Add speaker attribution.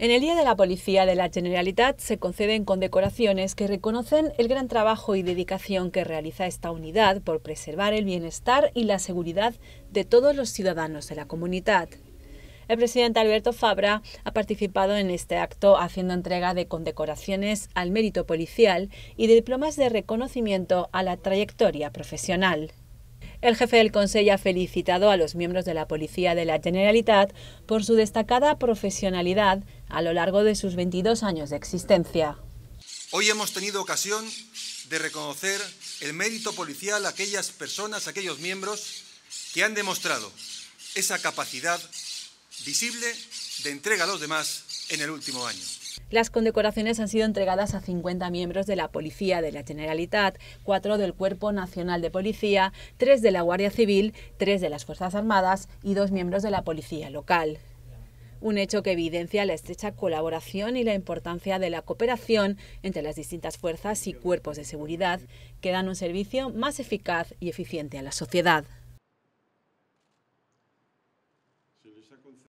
Speaker 1: En el Día de la Policía de la Generalitat se conceden condecoraciones que reconocen el gran trabajo y dedicación que realiza esta unidad por preservar el bienestar y la seguridad de todos los ciudadanos de la comunidad. El presidente Alberto Fabra ha participado en este acto haciendo entrega de condecoraciones al mérito policial y de diplomas de reconocimiento a la trayectoria profesional. El jefe del Consejo ha felicitado a los miembros de la Policía de la Generalitat por su destacada profesionalidad a lo largo de sus 22 años de existencia.
Speaker 2: Hoy hemos tenido ocasión de reconocer el mérito policial a aquellas personas, a aquellos miembros que han demostrado esa capacidad visible de entrega a los demás en el último año.
Speaker 1: Las condecoraciones han sido entregadas a 50 miembros de la Policía de la Generalitat, 4 del Cuerpo Nacional de Policía, 3 de la Guardia Civil, 3 de las Fuerzas Armadas y 2 miembros de la Policía Local un hecho que evidencia la estrecha colaboración y la importancia de la cooperación entre las distintas fuerzas y cuerpos de seguridad que dan un servicio más eficaz y eficiente a la sociedad.